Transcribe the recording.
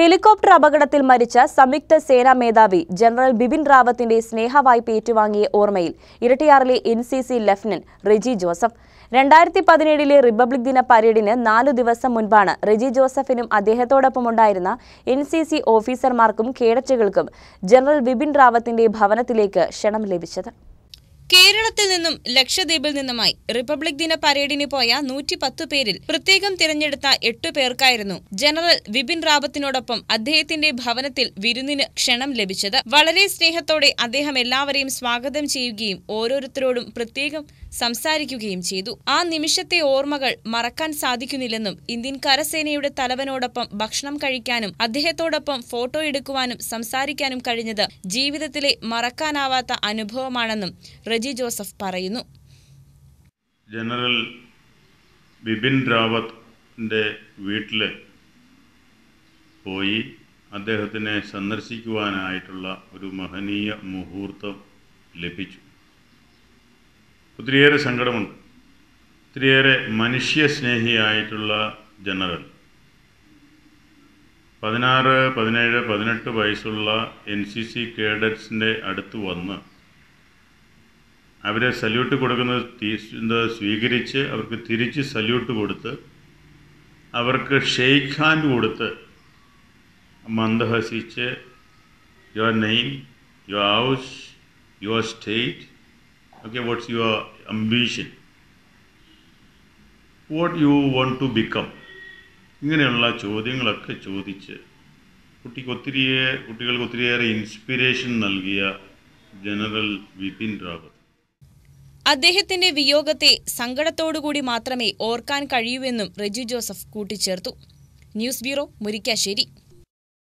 helicopter അപകടത്തിൽ മരിച്ച സംയുക്ത സേനാ മേധാവി ജനറൽ ബിപിൻ റാവത്തിന്റെ സ്നേഹവായ്പ ഏറ്റുവാങ്ങിയ ഓർമ്മയിൽ ഇരട്ടിയാറിലെ N C C lieutenant Reji Joseph രണ്ടായിരത്തി പതിനേഴിലെ റിപ്പബ്ലിക് ദിന പരേഡിന് നാലു ദിവസം മുൻപാണ് റെജി ജോസഫിനും അദ്ദേഹത്തോടൊപ്പമുണ്ടായിരുന്ന എൻ സി സി ഓഫീസർമാർക്കും കേഡറ്റുകൾക്കും ജനറൽ ബിപിൻ റാവത്തിന്റെ ഭവനത്തിലേക്ക് ക്ഷണം ലഭിച്ചത് കേരളത്തിൽ നിന്നും ലക്ഷദ്വീപിൽ നിന്നുമായി റിപ്പബ്ലിക് ദിന പരേഡിന് പോയ നൂറ്റി പത്ത് പേരിൽ പ്രത്യേകം തിരഞ്ഞെടുത്ത എട്ടു പേർക്കായിരുന്നു ജനറൽ വിപിൻ റാവത്തിനോടൊപ്പം അദ്ദേഹത്തിന്റെ ഭവനത്തിൽ വിരുന്നിന് ക്ഷണം ലഭിച്ചത് വളരെ സ്നേഹത്തോടെ അദ്ദേഹം എല്ലാവരെയും സ്വാഗതം ചെയ്യുകയും ഓരോരുത്തരോടും പ്രത്യേകം സംസാരിക്കുകയും ചെയ്തു ആ നിമിഷത്തെ ഓർമ്മകൾ മറക്കാൻ സാധിക്കുന്നില്ലെന്നും ഇന്ത്യൻ കരസേനയുടെ തലവനോടൊപ്പം ഭക്ഷണം കഴിക്കാനും അദ്ദേഹത്തോടൊപ്പം ഫോട്ടോ എടുക്കുവാനും സംസാരിക്കാനും കഴിഞ്ഞത് ജീവിതത്തിലെ മറക്കാനാവാത്ത അനുഭവമാണെന്നും ജി ജോസഫ് പറയുന്നു ജനറൽ ബിപിൻ റാവത്തിൻ്റെ വീട്ടിൽ പോയി അദ്ദേഹത്തിനെ സന്ദർശിക്കുവാനായിട്ടുള്ള ഒരു മഹനീയ മുഹൂർത്തം ലഭിച്ചു ഒത്തിരിയേറെ സങ്കടമുണ്ട് ഒത്തിരിയേറെ മനുഷ്യസ്നേഹിയായിട്ടുള്ള ജനറൽ പതിനാറ് പതിനേഴ് പതിനെട്ട് വയസ്സുള്ള എൻ സി സി കേഡറ്റ്സിൻ്റെ അടുത്ത് വന്ന് അവരെ സല്യൂട്ട് കൊടുക്കുന്നത് സ്വീകരിച്ച് അവർക്ക് തിരിച്ച് സല്യൂട്ട് കൊടുത്ത് അവർക്ക് ഷെയ്ക്ക് ഹാൻഡ് കൊടുത്ത് മന്ദഹസിച്ച് your name your house your state okay what's your ambition what you want to become ഇങ്ങനെയുള്ള ചോദ്യങ്ങളൊക്കെ ചോദിച്ച് കുട്ടിക്ക് ഒത്തിരിയേ കുട്ടികൾക്ക് ഒത്തിരിയേറെ ഇൻസ്പിരേഷൻ നൽകിയ ജനറൽ വിപിൻ റാവത്ത് അദ്ദേഹത്തിന്റെ വിയോഗത്തെ സങ്കടത്തോടുകൂടി മാത്രമേ ഓർക്കാൻ കഴിയൂവെന്നും റെജു ജോസഫ് കൂട്ടിച്ചേർത്തു ന്യൂസ് ബ്യൂറോ മുരിക്കാശ്ശേരി